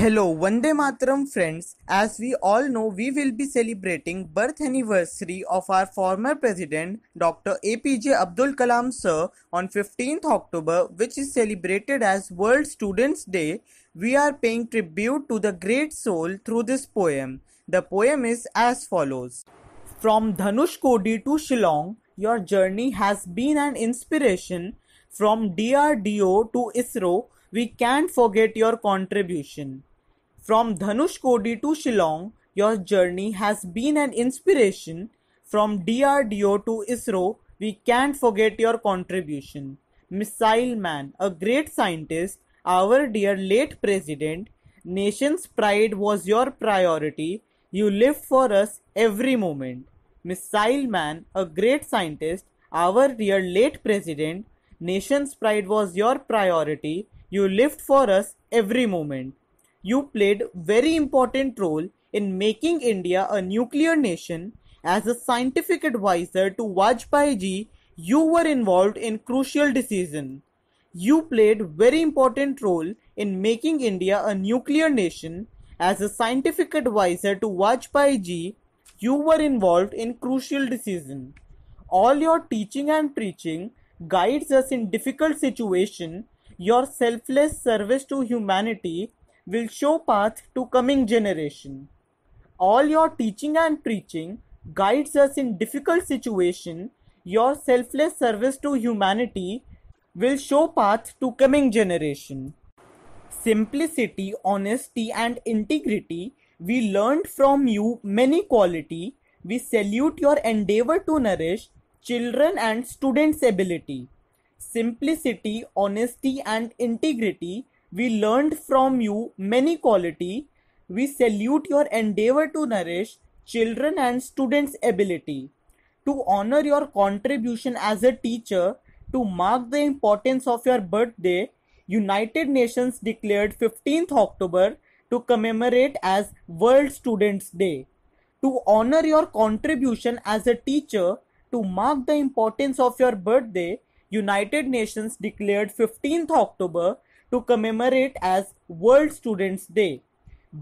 Hello, Vande matram friends. As we all know, we will be celebrating birth anniversary of our former president Dr. APJ Abdul Kalam sir on 15th October, which is celebrated as World Students Day. We are paying tribute to the great soul through this poem. The poem is as follows. From Dhanushkodi to Shillong, your journey has been an inspiration. From DRDO to ISRO, we can't forget your contribution. From Dhanushkodi to Shillong, your journey has been an inspiration. From DRDO to ISRO, we can't forget your contribution. Missile Man, a great scientist, our dear late president, nation's pride was your priority. You lived for us every moment. Missile Man, a great scientist, our dear late president, nation's pride was your priority. You lived for us every moment you played very important role in making India a nuclear nation. As a scientific advisor to Vajpayee you were involved in crucial decision. You played very important role in making India a nuclear nation. As a scientific advisor to Vajpayee you were involved in crucial decision. All your teaching and preaching guides us in difficult situation. Your selfless service to humanity will show path to coming generation. All your teaching and preaching guides us in difficult situation. Your selfless service to humanity will show path to coming generation. Simplicity, honesty and integrity we learned from you many quality. We salute your endeavor to nourish children and students' ability. Simplicity, honesty and integrity we learned from you many quality. We salute your endeavor to nourish children and students' ability. To honor your contribution as a teacher, to mark the importance of your birthday, United Nations declared 15th October to commemorate as World Students Day. To honor your contribution as a teacher, to mark the importance of your birthday, United Nations declared 15th October to commemorate as World Students Day.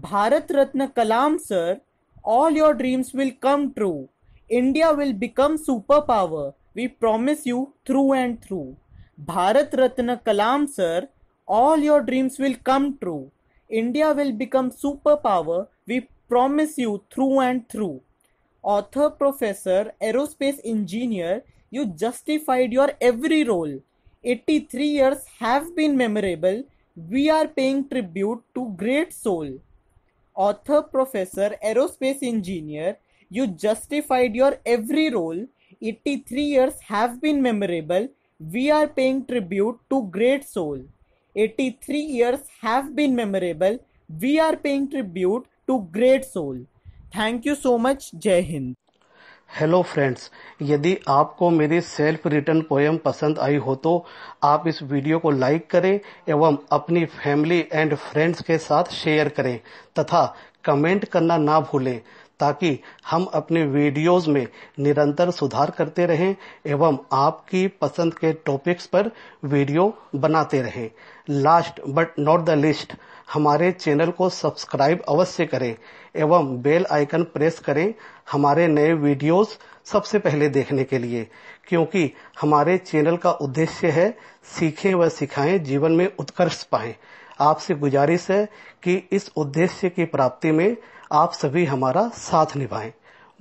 Bharat Ratna Kalam sir, all your dreams will come true. India will become superpower. We promise you through and through. Bharat Ratna Kalam sir, all your dreams will come true. India will become superpower. We promise you through and through. Author, professor, aerospace engineer, you justified your every role. 83 years have been memorable, we are paying tribute to great soul. Author, professor, aerospace engineer, you justified your every role. 83 years have been memorable. We are paying tribute to great soul. 83 years have been memorable. We are paying tribute to great soul. Thank you so much. Jai Hind. Hello friends यदि आपको मेरी self return poem पसंद आई हो तो आप इस video को like करें एवं अपनी फैमिली एंड फ्रेंड्स के साथ शेयर करें तथा कमेंट करना ना भूलें ताकि हम अपने वीडियोस में निरंतर सुधार करते रहें एवं आपकी पसंद के टॉपिक्स पर वीडियो बनाते रहें last but not the least हमारे चैनल को सब्सक्राइब अवश्य करें एवं बेल आइकन प्रेस करें हमारे नए वीडियोस सबसे पहले देखने के लिए क्योंकि हमारे चैनल का उद्देश्य है सीखें व सिखाएं जीवन में उत्कर्ष पाएं आपसे गुजारिश है कि इस उद्देश्य की प्राप्ति में आप सभी हमारा साथ निभाएं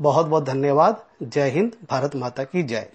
बहुत बहुत धन्यवाद जय हिंद भारत माता की जय